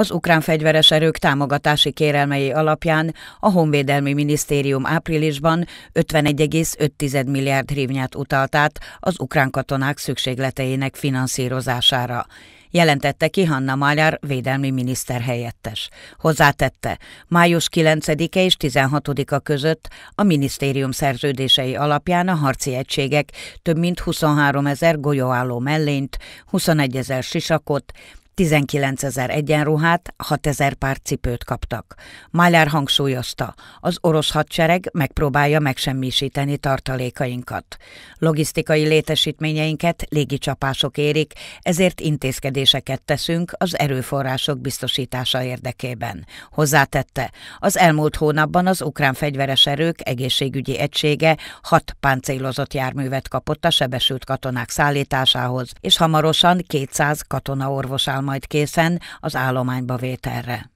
Az ukrán fegyveres erők támogatási kérelmei alapján a Honvédelmi Minisztérium áprilisban 51,5 milliárd hrivnyát utalt át az ukrán katonák szükségleteinek finanszírozására jelentette ki Hanna Magyar védelmi miniszter helyettes. Hozzátette, május 9-e és 16-a között a minisztérium szerződései alapján a harci egységek több mint 23 ezer golyóálló mellényt, 21 ezer sisakot, 19 ezer egyenruhát, 6 ezer pár cipőt kaptak. Májlár hangsúlyozta, az orosz hadsereg megpróbálja megsemmisíteni tartalékainkat. Logisztikai létesítményeinket légicsapások érik, ezért intézkedéseket teszünk az erőforrások biztosítása érdekében. Hozzátette, az elmúlt hónapban az ukrán fegyveres erők egészségügyi egysége hat páncélozott járművet kapott a sebesült katonák szállításához, és hamarosan 200 katonaorvosához áll majd készen az állományba vételre.